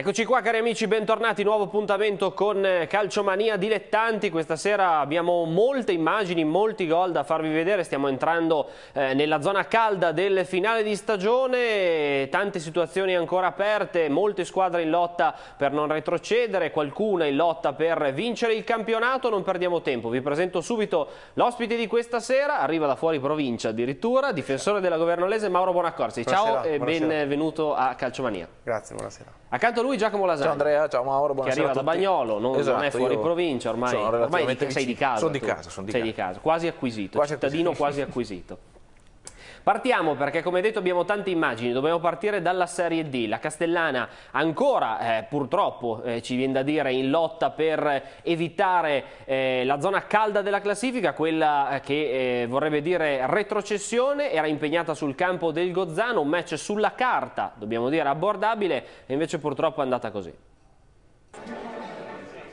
Eccoci qua cari amici, bentornati, nuovo appuntamento con eh, Calciomania Dilettanti. Questa sera abbiamo molte immagini, molti gol da farvi vedere, stiamo entrando eh, nella zona calda del finale di stagione, tante situazioni ancora aperte, molte squadre in lotta per non retrocedere, qualcuna in lotta per vincere il campionato, non perdiamo tempo. Vi presento subito l'ospite di questa sera, arriva da fuori provincia addirittura, difensore della governolese Mauro Bonaccorsi. Ciao e buonasera. benvenuto a Calciomania. Grazie, buonasera. Accanto a lui lui Giacomo Lasagna. Ciao Andrea, ciao Mauro, buonasera. Che arriva da Bagnolo, non, esatto, non è esatto, fuori provincia ormai. Ormai sei di casa. Sono di casa, sono di, casa. di casa. Quasi acquisito, quasi cittadino acquisito. quasi acquisito. Partiamo perché come detto abbiamo tante immagini, dobbiamo partire dalla Serie D, la Castellana ancora eh, purtroppo eh, ci viene da dire in lotta per evitare eh, la zona calda della classifica, quella eh, che eh, vorrebbe dire retrocessione, era impegnata sul campo del Gozzano, un match sulla carta, dobbiamo dire abbordabile, e invece purtroppo è andata così.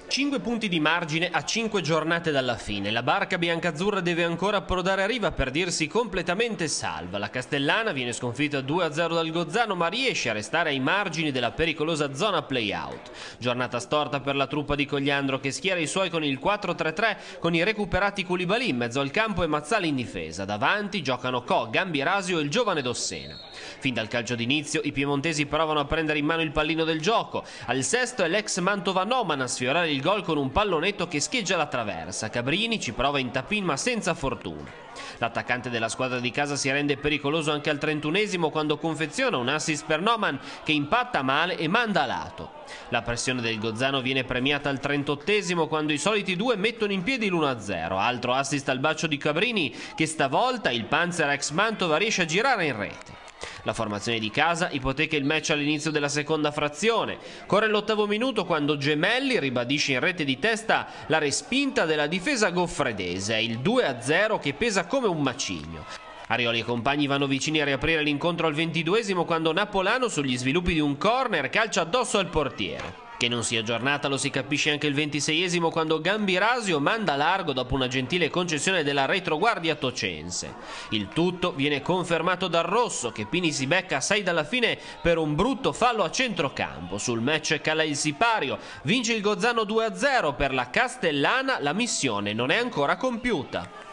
5 punti di margine a 5 giornate dalla fine. La barca biancazzurra deve ancora approdare a riva per dirsi completamente salva. La Castellana viene sconfitta 2-0 dal Gozzano ma riesce a restare ai margini della pericolosa zona play-out. Giornata storta per la truppa di Cogliandro che schiera i suoi con il 4-3-3 con i recuperati Culibali in mezzo al campo e Mazzali in difesa. Davanti giocano Co, Gambirasio e il giovane Dossena. Fin dal calcio d'inizio i piemontesi provano a prendere in mano il pallino del gioco. Al sesto è l'ex Mantova Noman a sfiorare il il gol con un pallonetto che scheggia la traversa. Cabrini ci prova in tapin ma senza fortuna. L'attaccante della squadra di casa si rende pericoloso anche al 31esimo quando confeziona un assist per Noman che impatta male e manda a lato. La pressione del Gozzano viene premiata al 38esimo quando i soliti due mettono in piedi l'1-0. Altro assist al bacio di Cabrini che stavolta il Panzer ex Mantova riesce a girare in rete. La formazione di casa ipoteca il match all'inizio della seconda frazione. Corre l'ottavo minuto quando Gemelli ribadisce in rete di testa la respinta della difesa goffredese, il 2-0 che pesa come un macigno. Arioli e compagni vanno vicini a riaprire l'incontro al ventiduesimo quando Napolano sugli sviluppi di un corner calcia addosso al portiere. Che non sia giornata lo si capisce anche il 26esimo quando Gambirasio manda largo dopo una gentile concessione della retroguardia tocense. Il tutto viene confermato dal rosso che Pini si becca assai dalla fine per un brutto fallo a centrocampo. Sul match cala il sipario, vince il Gozzano 2-0 per la Castellana, la missione non è ancora compiuta.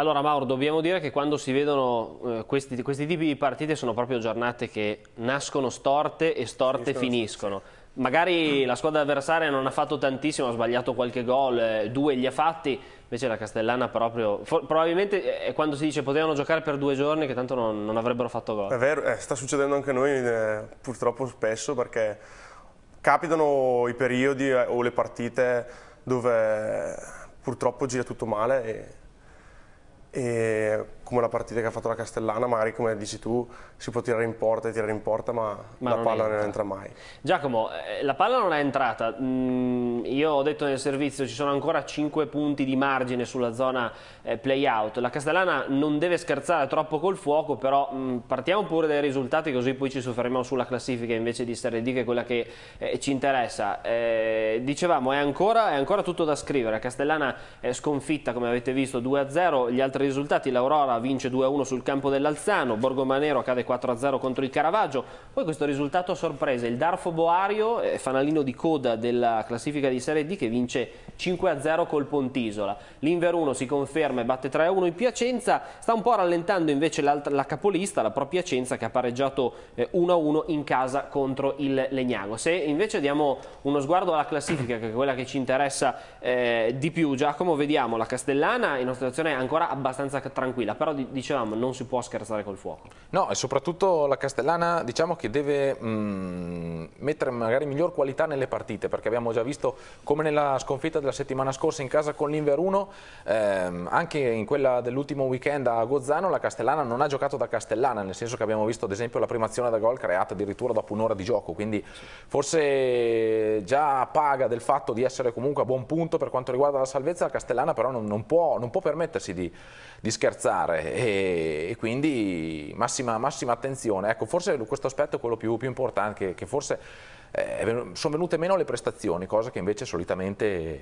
Allora Mauro, dobbiamo dire che quando si vedono eh, questi, questi, tipi di partite sono proprio giornate che nascono storte e storte finiscono. finiscono. Sì. Magari mm. la squadra avversaria non ha fatto tantissimo, ha sbagliato qualche gol, eh, due li ha fatti, invece la Castellana proprio... probabilmente è eh, eh, quando si dice potevano giocare per due giorni che tanto non, non avrebbero fatto gol. È vero, eh, sta succedendo anche a noi eh, purtroppo spesso perché capitano i periodi o le partite dove purtroppo gira tutto male e e come la partita che ha fatto la Castellana magari come dici tu si può tirare in porta e tirare in porta ma, ma la non palla entra. non entra mai Giacomo eh, la palla non è entrata mm, io ho detto nel servizio ci sono ancora 5 punti di margine sulla zona eh, play out la Castellana non deve scherzare troppo col fuoco però mm, partiamo pure dai risultati così poi ci soffermiamo sulla classifica invece di Serie D che è quella che eh, ci interessa eh, dicevamo è ancora, è ancora, tutto da scrivere Castellana è sconfitta come avete visto 2-0 gli altri altri risultati, l'Aurora vince 2-1 sul campo dell'Alzano, Borgomanero cade 4-0 contro il Caravaggio, poi questo risultato a sorpresa, il Darfo Boario, eh, fanalino di coda della classifica di Serie D che vince 5-0 col Pontisola, l'Inveruno si conferma e batte 3-1 in Piacenza, sta un po' rallentando invece la capolista, la propria Piacenza che ha pareggiato 1-1 eh, in casa contro il Legnago. Se invece diamo uno sguardo alla classifica che è quella che ci interessa eh, di più, Giacomo, vediamo la Castellana in una situazione ancora abbastanza abbastanza tranquilla, però dicevamo non si può scherzare col fuoco. No, e soprattutto la Castellana diciamo che deve mh, mm, mettere magari miglior qualità nelle partite, perché abbiamo già visto come nella sconfitta della settimana scorsa in casa con l'Inveruno, ehm, anche in quella dell'ultimo weekend a Gozzano, la Castellana non ha giocato da Castellana, nel senso che abbiamo visto ad esempio la prima azione da gol creata addirittura dopo un'ora di gioco, quindi forse già paga del fatto di essere comunque a buon punto per quanto riguarda la salvezza, la Castellana però non, non, può, non può permettersi di di scherzare e, e quindi massima, massima, attenzione. Ecco, forse questo aspetto è quello più, più importante, che, che forse eh, sono venute meno le prestazioni, cosa che invece solitamente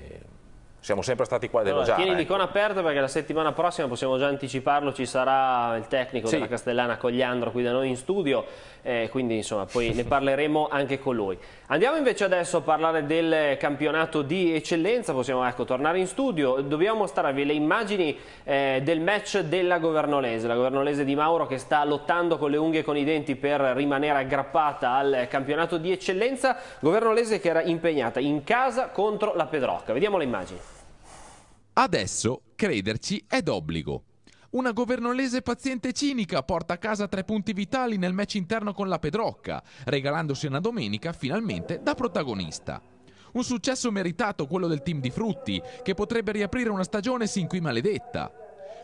siamo sempre stati qua ad elogiare. Allora, tieni eh. l'icona ecco. aperta perché la settimana prossima, possiamo già anticiparlo, ci sarà il tecnico sì. della Castellana Cogliandro qui da noi in studio, eh, quindi insomma poi ne parleremo anche con lui. Andiamo invece adesso a parlare del campionato di eccellenza, possiamo ecco, tornare in studio, dobbiamo mostrarvi le immagini eh, del match della Governolese, la Governolese di Mauro che sta lottando con le unghie e con i denti per rimanere aggrappata al campionato di eccellenza, Governolese che era impegnata in casa contro la Pedrocca, vediamo le immagini. Adesso crederci è d'obbligo. Una governolese paziente cinica porta a casa tre punti vitali nel match interno con la Pedrocca, regalandosi una domenica finalmente da protagonista. Un successo meritato quello del team di Frutti, che potrebbe riaprire una stagione sin qui maledetta.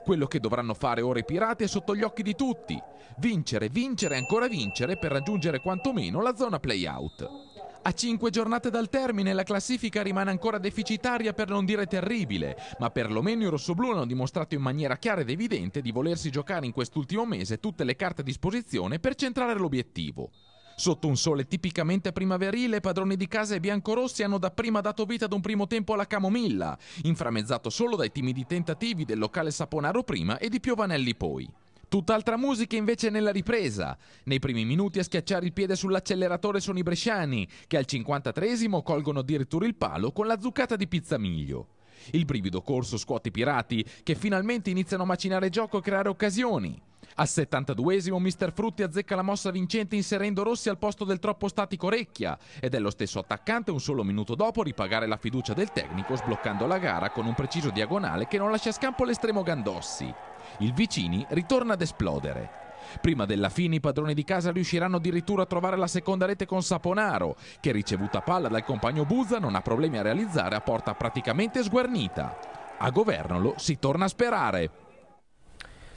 Quello che dovranno fare ora i pirati è sotto gli occhi di tutti. Vincere, vincere e ancora vincere per raggiungere quantomeno la zona playout. A cinque giornate dal termine la classifica rimane ancora deficitaria per non dire terribile, ma perlomeno i rossoblù hanno dimostrato in maniera chiara ed evidente di volersi giocare in quest'ultimo mese tutte le carte a disposizione per centrare l'obiettivo. Sotto un sole tipicamente primaverile, padroni di casa e biancorossi hanno dapprima dato vita ad un primo tempo alla camomilla, inframmezzato solo dai timidi tentativi del locale Saponaro prima e di Piovanelli poi. Tutt'altra musica invece nella ripresa. Nei primi minuti a schiacciare il piede sull'acceleratore sono i bresciani, che al 53esimo colgono addirittura il palo con la zuccata di pizzamiglio. Il brivido corso scuote i pirati, che finalmente iniziano a macinare gioco e creare occasioni. Al 72esimo Mr. Frutti azzecca la mossa vincente inserendo Rossi al posto del troppo statico Recchia ed è lo stesso attaccante un solo minuto dopo ripagare la fiducia del tecnico sbloccando la gara con un preciso diagonale che non lascia scampo l'estremo Gandossi. Il Vicini ritorna ad esplodere. Prima della fine i padroni di casa riusciranno addirittura a trovare la seconda rete con Saponaro, che ricevuta palla dal compagno Buzza non ha problemi a realizzare a porta praticamente sguarnita. A governolo si torna a sperare.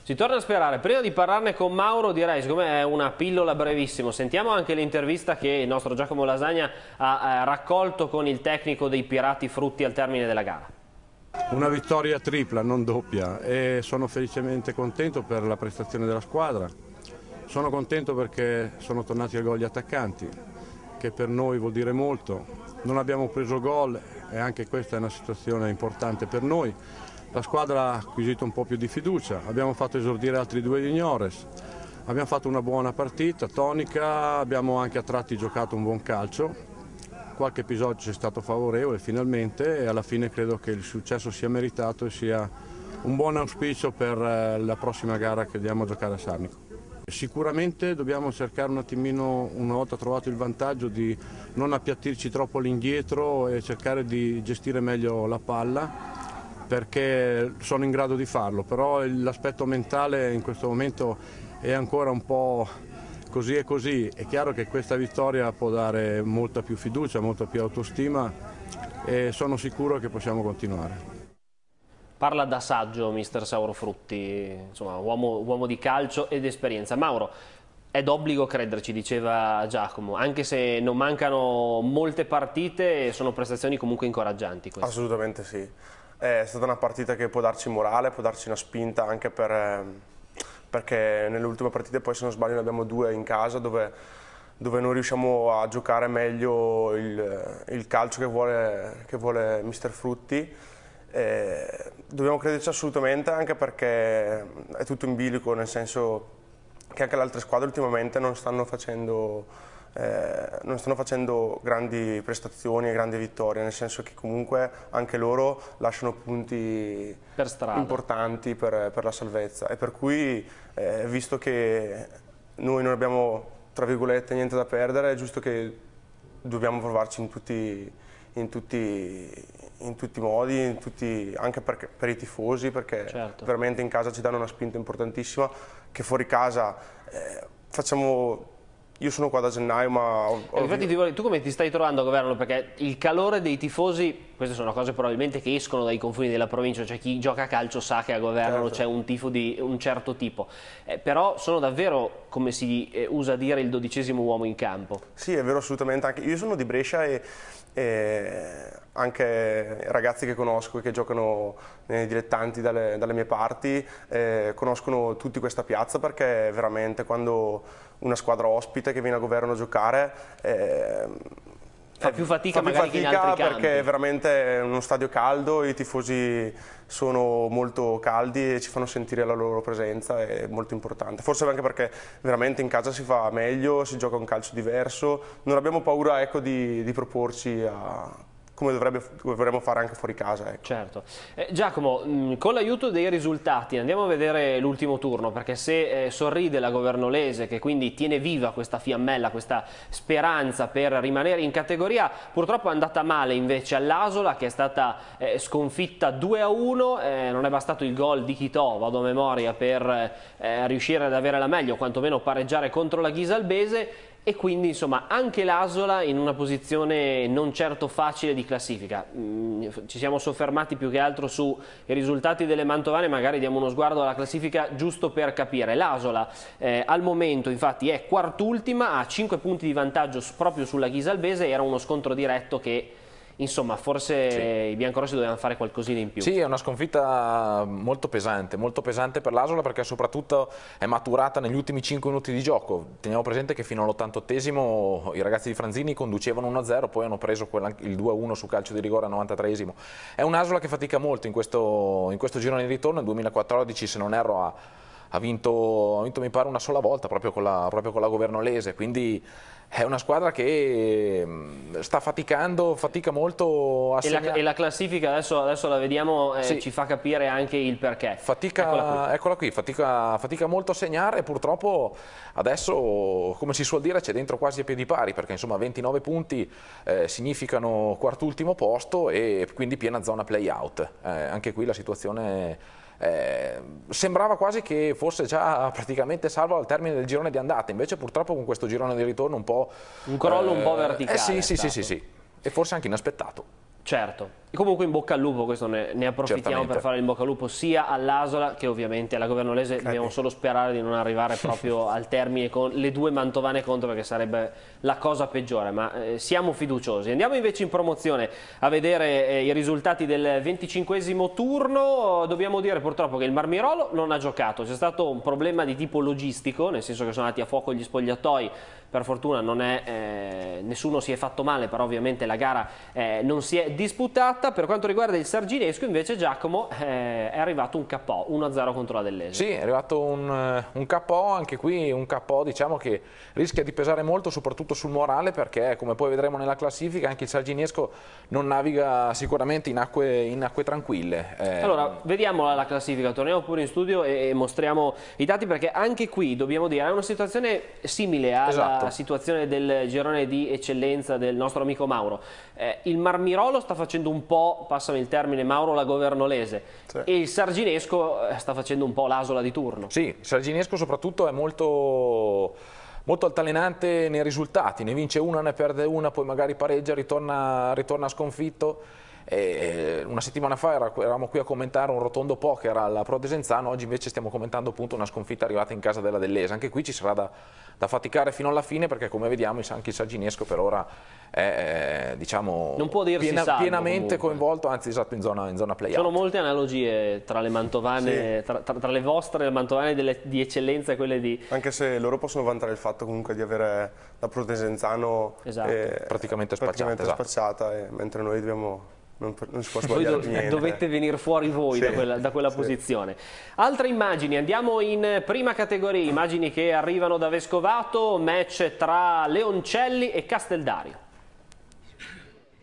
Si torna a sperare. Prima di parlarne con Mauro direi, siccome è una pillola brevissima, sentiamo anche l'intervista che il nostro Giacomo Lasagna ha eh, raccolto con il tecnico dei Pirati Frutti al termine della gara. Una vittoria tripla, non doppia, e sono felicemente contento per la prestazione della squadra. Sono contento perché sono tornati al gol gli attaccanti, che per noi vuol dire molto. Non abbiamo preso gol e anche questa è una situazione importante per noi. La squadra ha acquisito un po' più di fiducia, abbiamo fatto esordire altri due juniores, abbiamo fatto una buona partita, tonica, abbiamo anche a tratti giocato un buon calcio, qualche episodio ci è stato favorevole finalmente e alla fine credo che il successo sia meritato e sia un buon auspicio per eh, la prossima gara che andiamo a giocare a Sarnico. Sicuramente dobbiamo cercare un attimino, una volta trovato il vantaggio, di non appiattirci troppo all'indietro e cercare di gestire meglio la palla perché sono in grado di farlo, però l'aspetto mentale in questo momento è ancora un po' così e così. È chiaro che questa vittoria può dare molta più fiducia, molta più autostima e sono sicuro che possiamo continuare. Parla da saggio mister Sauro Frutti, insomma uomo, uomo di calcio ed esperienza. Mauro, è d'obbligo crederci, diceva Giacomo, anche se non mancano molte partite, sono prestazioni comunque incoraggianti. Queste. Assolutamente sì. Eh, è stata una partita che può darci morale, può darci una spinta anche per, ehm, perché nell'ultima partita poi se non sbaglio ne abbiamo due in casa dove, dove non riusciamo a giocare meglio il, il calcio che vuole, che vuole mister Frutti. E eh, dobbiamo crederci assolutamente anche perché è tutto in bilico, nel senso che anche le altre squadre ultimamente non stanno facendo eh, non stanno facendo grandi prestazioni e grandi vittorie, nel senso che comunque anche loro lasciano punti per importanti per, per, la salvezza e per cui eh, visto che noi non abbiamo tra virgolette niente da perdere è giusto che dobbiamo provarci in tutti, in tutti, in tutti i modi, in tutti, anche per, per, i tifosi perché certo. veramente in casa ci danno una spinta importantissima che fuori casa eh, facciamo io sono qua da gennaio, ma... Ho, ho... Eh, infatti, ti, tu come ti stai trovando, a governo? Perché il calore dei tifosi, queste sono cose probabilmente che escono dai confini della provincia, cioè chi gioca a calcio sa che a governo certo. c'è un tifo di un certo tipo, eh, però sono davvero, come si eh, usa dire, il dodicesimo uomo in campo. Sì, è vero assolutamente, Anche io sono di Brescia e e anche ragazzi che conosco e che giocano nei dilettanti dalle, dalle mie parti eh, conoscono tutti questa piazza perché veramente quando una squadra ospite che viene a governo a giocare eh, Fa più fatica, fa più fatica perché campi. è veramente uno stadio caldo, i tifosi sono molto caldi e ci fanno sentire la loro presenza, è molto importante. Forse anche perché veramente in casa si fa meglio, si gioca un calcio diverso, non abbiamo paura ecco, di, di proporci a come, dovrebbe, come dovremmo fare anche fuori casa. Ecco. Certo. Eh, Giacomo, mh, mm, con l'aiuto dei risultati andiamo a vedere l'ultimo turno, perché se eh, sorride la governolese, che quindi tiene viva questa fiammella, questa speranza per rimanere in categoria, purtroppo è andata male invece all'Asola, che è stata eh, sconfitta 2-1, eh, non è bastato il gol di Chitò, vado a memoria, per eh, riuscire ad avere la meglio, quantomeno pareggiare contro la Ghisalbese, e quindi insomma anche l'Asola in una posizione non certo facile di classifica. Mm, ci siamo soffermati più che altro sui risultati delle Mantovane, magari diamo uno sguardo alla classifica giusto per capire. L'Asola eh, al momento infatti è quartultima, ha 5 punti di vantaggio proprio sulla Ghisalbese, era uno scontro diretto che insomma forse sì. i biancorossi dovevano fare qualcosina in più. Sì, è una sconfitta molto pesante, molto pesante per l'Asola perché soprattutto è maturata negli ultimi 5 minuti di gioco. Teniamo presente che fino all'88esimo i ragazzi di Franzini conducevano 1-0, poi hanno preso il 2-1 su calcio di rigore al 93esimo. È un'Asola che fatica molto in questo, in questo girone di ritorno, nel 2014 se non erro a ha vinto, ha vinto mi pare una sola volta proprio con la, proprio con la Governolese, quindi è una squadra che mm, sta faticando, fatica molto a segnare e, la, classifica adesso, adesso la vediamo eh, sì. ci fa capire anche il perché. Fatica, eccola qui, eccola qui fatica, fatica, molto a segnare purtroppo adesso come si suol dire c'è dentro quasi a piedi pari perché insomma 29 punti eh, significano quartultimo posto e quindi piena zona play out. Eh, anche qui la situazione è eh, sembrava quasi che fosse già praticamente salvo al termine del girone di andata, invece purtroppo con questo girone di ritorno un po'... Un crollo eh, un po' eh, verticale. Eh sì, sì, sì, sì, sì, e forse anche inaspettato. Certo. comunque in bocca al lupo, questo ne, ne approfittiamo Certamente. per fare in bocca al lupo sia all'Asola che ovviamente alla Governolese. Credi. Dobbiamo solo sperare di non arrivare proprio al termine con le due mantovane contro perché sarebbe la cosa peggiore, ma eh, siamo fiduciosi. Andiamo invece in promozione a vedere eh, i risultati del 25 turno. Dobbiamo dire purtroppo che il Marmirolo non ha giocato, c'è stato un problema di tipo logistico, nel senso che sono andati a fuoco gli spogliatoi per fortuna è, eh, nessuno si è fatto male, però ovviamente la gara eh, non si è disputata. Per quanto riguarda il Sarginesco invece Giacomo eh, è arrivato un KO, 1-0 contro la Dellese. Sì, è arrivato un, eh, un KO, anche qui un KO diciamo che rischia di pesare molto soprattutto sul morale perché come poi vedremo nella classifica anche il Sarginesco non naviga sicuramente in acque, in acque tranquille. Eh. Allora, vediamo la classifica, torniamo pure in studio e, e mostriamo i dati perché anche qui dobbiamo dire è una situazione simile alla esatto certo. situazione del girone di eccellenza del nostro amico Mauro. Eh, il Marmirolo sta facendo un po', passami il termine, Mauro la governolese sì. e il Sarginesco eh, sta facendo un po' l'asola di turno. Sì, il Sarginesco soprattutto è molto molto altalenante nei risultati, ne vince una, ne perde una, poi magari pareggia, ritorna, ritorna sconfitto. E eh, una settimana fa eravamo qui a commentare un rotondo poker alla Pro Desenzano, oggi invece stiamo commentando appunto una sconfitta arrivata in casa della Dell'Esa. Anche qui ci sarà da, da, faticare fino alla fine perché come vediamo anche il Sagginesco per ora è diciamo, piena, salvo, pienamente comunque. coinvolto, anzi esatto in zona, in zona play sono molte analogie tra le, mantovane, sì. tra, tra, tra le vostre mantovane delle, di eccellenza e quelle di... Anche se loro possono vantare il fatto comunque di avere la Pro Desenzano esatto. eh, praticamente spacciata, praticamente esatto. spacciata eh, mentre noi dobbiamo non, non si può sbagliare do, niente. Dovete venire fuori voi sì, da quella, da quella sì. posizione. Altre immagini, andiamo in prima categoria, immagini che arrivano da Vescovato, match tra Leoncelli e Casteldario.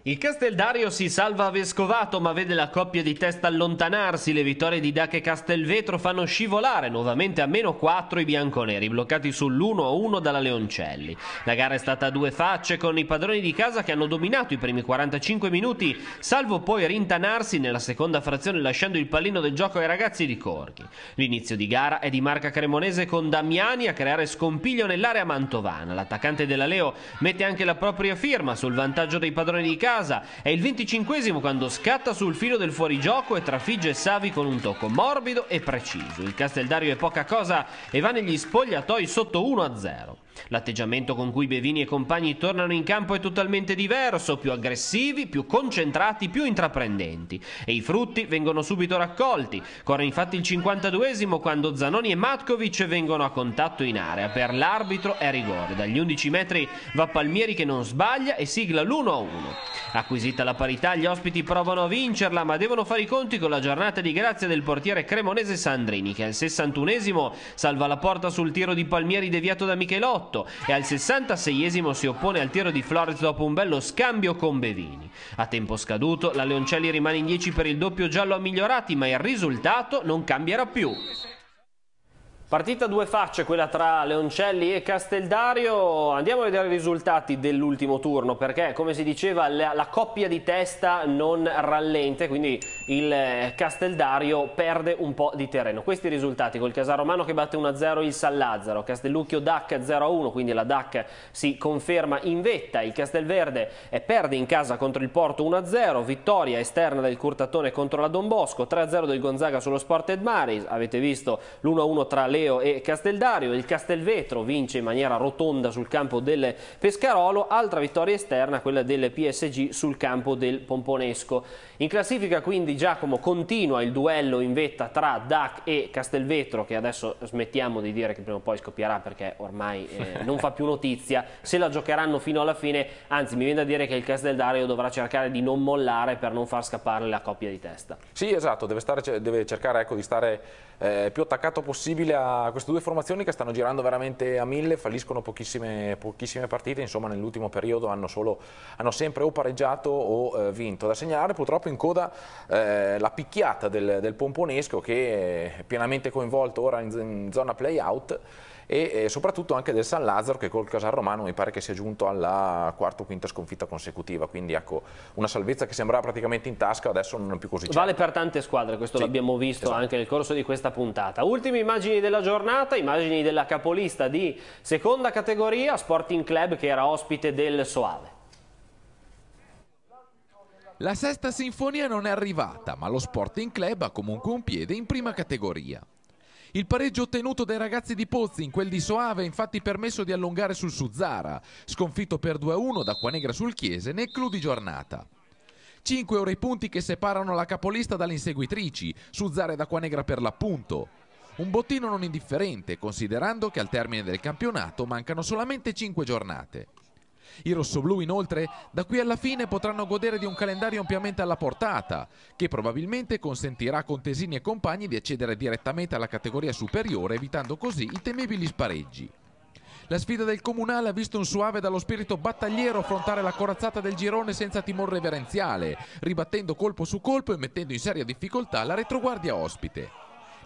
Il Casteldario si salva a Vescovato ma vede la coppia di testa allontanarsi, le vittorie di Dac e Castelvetro fanno scivolare nuovamente a meno 4 i bianconeri, bloccati sull'1-1 dalla Leoncelli. La gara è stata a due facce con i padroni di casa che hanno dominato i primi 45 minuti, salvo poi rintanarsi nella seconda frazione lasciando il pallino del gioco ai ragazzi di Corchi. L'inizio di gara è di marca cremonese con Damiani a creare scompiglio nell'area mantovana. L'attaccante della Leo mette anche la propria firma sul vantaggio dei padroni di casa casa. È il 25 quando scatta sul filo del fuorigioco e trafigge Savi con un tocco morbido e preciso. Il Casteldario è poca cosa e va negli spogliatoi sotto 1-0. L'atteggiamento con cui Bevini e compagni tornano in campo è totalmente diverso, più aggressivi, più concentrati, più intraprendenti. E i frutti vengono subito raccolti. Corre infatti il 52esimo quando Zanoni e Matkovic vengono a contatto in area. Per l'arbitro è rigore. Dagli 11 metri va Palmieri che non sbaglia e sigla l'1-1. Acquisita la parità, gli ospiti provano a vincerla, ma devono fare i conti con la giornata di grazia del portiere cremonese Sandrini, che al 61esimo salva la porta sul tiro di Palmieri deviato da Michelotti 48 e al 66esimo si oppone al tiro di Flores dopo un bello scambio con Bevini. A tempo scaduto la Leoncelli rimane in 10 per il doppio giallo a migliorati ma il risultato non cambierà più. Partita due facce, quella tra Leoncelli e Casteldario. Andiamo a vedere i risultati dell'ultimo turno perché, come si diceva, la, la, coppia di testa non rallenta, quindi il eh, Casteldario perde un po' di terreno. Questi risultati col Casar Romano che batte 1-0 il San Lazzaro, Castellucchio DAC 0-1, quindi la DAC si conferma in vetta, il Castelverde eh, perde in casa contro il Porto 1-0, vittoria esterna del Curtatone contro la Don Bosco, 3-0 del Gonzaga sullo Sported Maris, avete visto l'1-1 tra Leo e Casteldario, il Castelvetro vince in maniera rotonda sul campo del Pescarolo, altra vittoria esterna quella del PSG sul campo del Pomponesco. In classifica quindi di Giacomo continua il duello in vetta tra Dac e Castelvetro che adesso smettiamo di dire che prima o poi scoppierà perché ormai eh, non fa più notizia se la giocheranno fino alla fine anzi mi viene da dire che il Casteldario dovrà cercare di non mollare per non far scappare la coppia di testa sì esatto deve, stare, deve cercare ecco, di stare eh, più attaccato possibile a queste due formazioni che stanno girando veramente a mille falliscono pochissime, pochissime partite insomma nell'ultimo periodo hanno, solo, hanno sempre o pareggiato o eh, vinto da segnalare purtroppo in coda eh, eh, la picchiata del, del, Pomponesco che è pienamente coinvolto ora in, in zona play-out e, soprattutto anche del San Lazzaro che col Casar Romano mi pare che sia giunto alla quarta o quinta sconfitta consecutiva, quindi ecco una salvezza che sembrava praticamente in tasca adesso non è più così. Vale certo. per tante squadre, questo sì, l'abbiamo visto esatto. anche nel corso di questa puntata. Ultime immagini della giornata, immagini della capolista di seconda categoria, Sporting Club che era ospite del Soave. La sesta sinfonia non è arrivata, ma lo Sporting Club ha comunque un piede in prima categoria. Il pareggio ottenuto dai ragazzi di Pozzi in quel di Soave ha infatti permesso di allungare sul Suzzara, sconfitto per 2-1 da Quanegra sul Chiese nel clou di giornata. Cinque ore i punti che separano la capolista dalle inseguitrici, Suzzara ed Acquanegra per l'appunto. Un bottino non indifferente, considerando che al termine del campionato mancano solamente cinque giornate. I rossoblù inoltre da qui alla fine potranno godere di un calendario ampiamente alla portata, che probabilmente consentirà a Contesini e compagni di accedere direttamente alla categoria superiore evitando così i temibili spareggi. La sfida del Comunale ha visto un suave dallo spirito battagliero affrontare la corazzata del girone senza timor reverenziale, ribattendo colpo su colpo e mettendo in seria difficoltà la retroguardia ospite.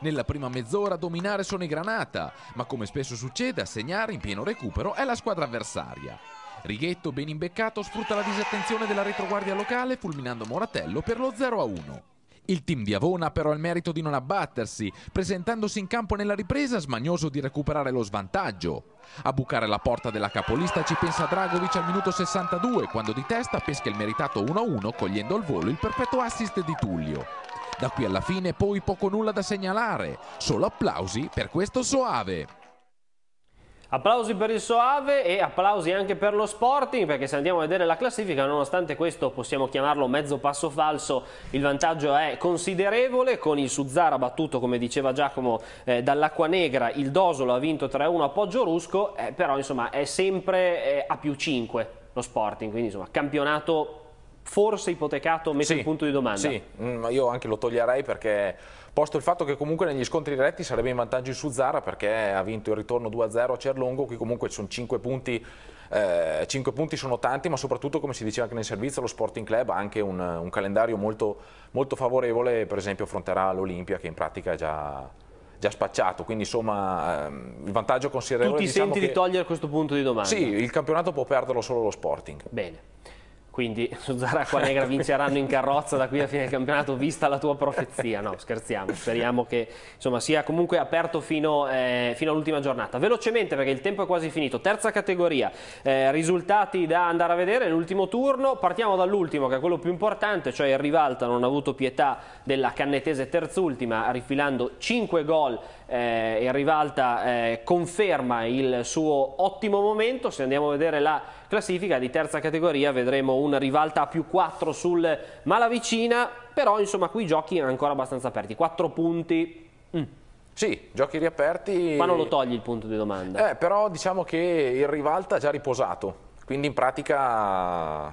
Nella prima mezz'ora a dominare sono i Granata, ma come spesso succede a segnare in pieno recupero è la squadra avversaria. Righetto, ben imbeccato, sfrutta la disattenzione della retroguardia locale fulminando Moratello per lo 0-1. Il team di Avona però ha il merito di non abbattersi, presentandosi in campo nella ripresa smagnoso di recuperare lo svantaggio. A bucare la porta della capolista ci pensa Dragovic al minuto 62, quando di testa pesca il meritato 1-1 cogliendo al volo il perfetto assist di Tullio. Da qui alla fine poi poco nulla da segnalare, solo applausi per questo soave. Applausi per il Soave e applausi anche per lo Sporting perché se andiamo a vedere la classifica nonostante questo possiamo chiamarlo mezzo passo falso il vantaggio è considerevole con il Suzzara battuto come diceva Giacomo eh, dall'Acqua Negra il Dosolo ha vinto 3-1 a Poggio Rusco eh, però insomma è sempre eh, a più 5 lo Sporting quindi insomma campionato forse ipotecato messo sì, in punto di domanda. Sì, mm, io anche lo toglierei perché Posto il fatto che comunque negli scontri diretti sarebbe in vantaggio il Suzzara perché ha vinto il ritorno 2-0 a Cerlongo, qui comunque sono 5 punti, eh, 5 punti sono tanti, ma soprattutto come si diceva anche nel servizio lo Sporting Club ha anche un, un calendario molto, molto, favorevole, per esempio affronterà l'Olimpia che in pratica è già, già spacciato, quindi insomma ehm, il vantaggio considerevole... Tu ti diciamo senti che, di togliere questo punto di domanda? Sì, il campionato può perderlo solo lo Sporting. Bene quindi su Zara Quanegra vinceranno in carrozza da qui a fine campionato vista la tua profezia no scherziamo speriamo che insomma, sia comunque aperto fino, eh, fino all'ultima giornata velocemente perché il tempo è quasi finito terza categoria eh, risultati da andare a vedere nell'ultimo turno partiamo dall'ultimo che è quello più importante cioè il Rivalta non ha avuto pietà della Cannetese terzultima rifilando 5 gol eh, il Rivalta eh, conferma il suo ottimo momento se andiamo a vedere la classifica di terza categoria vedremo una rivalta a più 4 sul Malavicina, però insomma qui giochi ancora abbastanza aperti, 4 punti... Mm. Sì, giochi riaperti... Ma non lo togli il punto di domanda. Eh, però diciamo che il rivalta ha già riposato, quindi in pratica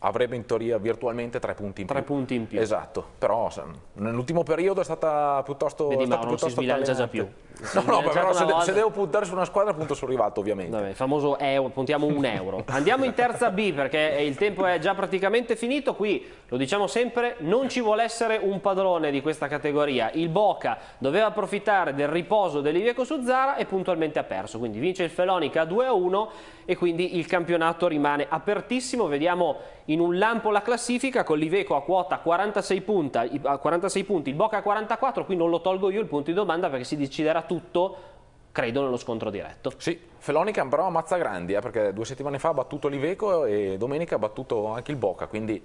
avrebbe in teoria virtualmente tre punti in tre più. Tre punti in più. Esatto, però nell'ultimo periodo è stata piuttosto... Vedi, è stata piuttosto si sbilancia già più. Si no, no, però se, volta... se, devo puntare su una squadra punto sul rivalto ovviamente. Vabbè, il famoso euro, puntiamo un euro. Andiamo in terza B perché il tempo è già praticamente finito, qui lo diciamo sempre, non ci vuole essere un padrone di questa categoria. Il Boca doveva approfittare del riposo dell'Iveco Suzzara e puntualmente ha perso, quindi vince il Felonica 2-1 e quindi il campionato rimane apertissimo. Vediamo in un lampo la classifica con l'Iveco a quota 46 punti, 46 punti, il Boca a 44, qui non lo tolgo io il punto di domanda perché si deciderà tutto credo nello scontro diretto. Sì, Felonica però ammazza grandi, eh, perché due settimane fa ha battuto l'Iveco e domenica ha battuto anche il Boca, quindi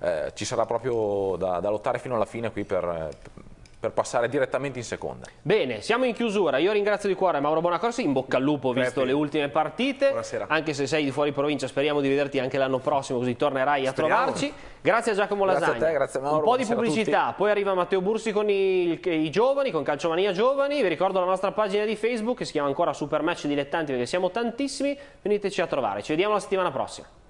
eh, ci sarà proprio da, da, lottare fino alla fine qui per, per per passare direttamente in seconda. Bene, siamo in chiusura. Io ringrazio di cuore Mauro Bonacorsi, in bocca al lupo visto le ultime partite. Buonasera. Anche se sei di fuori provincia, speriamo di vederti anche l'anno prossimo così tornerai speriamo. a trovarci. Grazie a Giacomo grazie Lasagna. Grazie a te, grazie a Mauro. Un po' di pubblicità, poi arriva Matteo Bursi con i, i, giovani, con Calciomania Giovani. Vi ricordo la nostra pagina di Facebook che si chiama ancora Supermatch Dilettanti perché siamo tantissimi. Veniteci a trovare. Ci vediamo la settimana prossima.